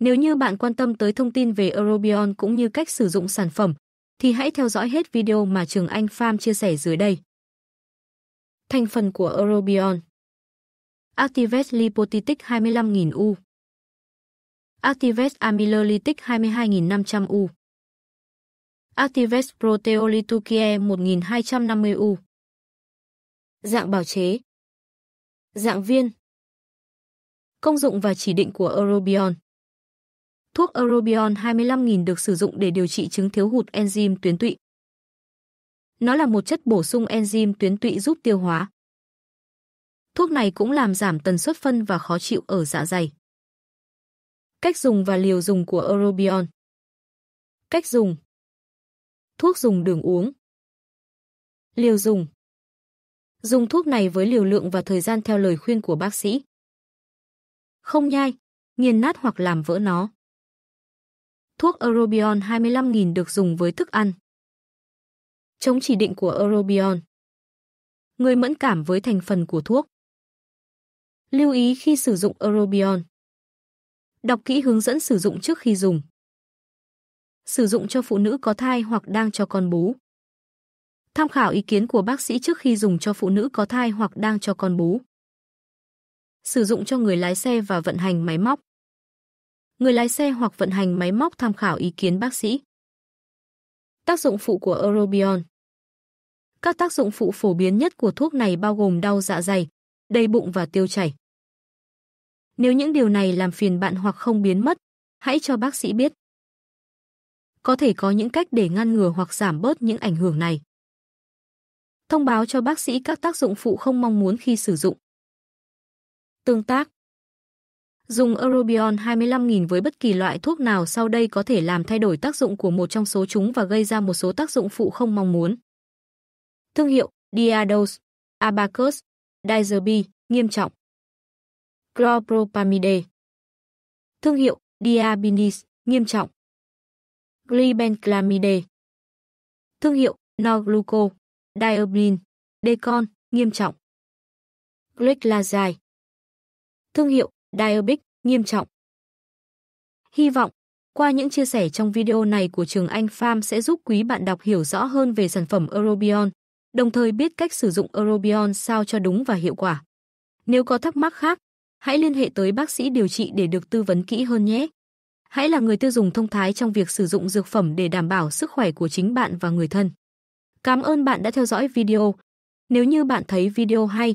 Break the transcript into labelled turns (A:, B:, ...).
A: Nếu như bạn quan tâm tới thông tin về Eurobion cũng như cách sử dụng sản phẩm, thì hãy theo dõi hết video mà Trường Anh Farm chia
B: sẻ dưới đây. Thành phần của Eurobion Activet Lipotitic 25.000 U Activet Amylolytic 22.500 U Activet Proteolitukie 1250 U Dạng bào chế Dạng viên Công dụng và chỉ định của Eurobion thuốc Eurobion
A: 25.000 được sử dụng để điều trị chứng thiếu hụt enzyme tuyến tụy. Nó là một chất bổ sung enzyme tuyến tụy giúp tiêu hóa. Thuốc này cũng làm giảm tần suất
B: phân và khó chịu ở dạ dày. Cách dùng và liều dùng của Eurobion. Cách dùng. Thuốc dùng đường uống. Liều dùng. Dùng thuốc này với liều lượng và thời gian theo lời khuyên của bác sĩ. Không nhai, nghiền nát hoặc làm vỡ nó thuốc Eurobion 25.000 được dùng với thức ăn. Chống chỉ định của Eurobion Người mẫn cảm với thành phần của thuốc Lưu ý khi sử dụng Eurobion Đọc kỹ hướng dẫn sử dụng trước khi dùng
A: Sử dụng cho phụ nữ có thai hoặc đang cho con bú Tham khảo ý kiến của bác sĩ trước khi dùng cho phụ nữ có thai hoặc đang cho con bú sử dụng cho người lái xe và vận hành máy móc người lái xe hoặc vận hành máy móc tham khảo ý kiến bác sĩ. Tác dụng phụ của Eurobion Các tác dụng phụ phổ biến nhất của thuốc này bao gồm đau dạ dày, đầy bụng và tiêu chảy. Nếu những điều này làm phiền bạn hoặc không biến mất, hãy cho bác sĩ biết.
B: Có thể có những cách để ngăn ngừa hoặc giảm bớt những ảnh hưởng này. Thông báo cho bác sĩ các tác dụng phụ không mong muốn khi sử dụng. Tương
A: tác Dùng Eurobion 25.000 với bất kỳ loại thuốc nào sau đây có thể làm thay đổi tác dụng của một trong số chúng và gây ra một số tác dụng phụ không mong muốn.
B: Thương hiệu Diados, Abacus, Diazerbi, nghiêm trọng. clopropamide Thương hiệu Diabinis, nghiêm trọng. Glibenclamide. Thương hiệu Norgluco, Diabin, Decon, nghiêm trọng. Glyclazide. Thương hiệu Diabetes nghiêm trọng. Hy vọng qua những chia
A: sẻ trong video này của Trường Anh Farm sẽ giúp quý bạn đọc hiểu rõ hơn về sản phẩm Eurobion, đồng thời biết cách sử dụng Eurobion sao cho đúng và hiệu quả. Nếu có thắc mắc khác, hãy liên hệ tới bác sĩ điều trị để được tư vấn kỹ hơn nhé. Hãy là người tiêu dùng thông thái trong việc sử dụng dược phẩm để đảm bảo sức khỏe của chính bạn và người thân. Cảm ơn bạn đã theo dõi video. Nếu như bạn thấy video hay,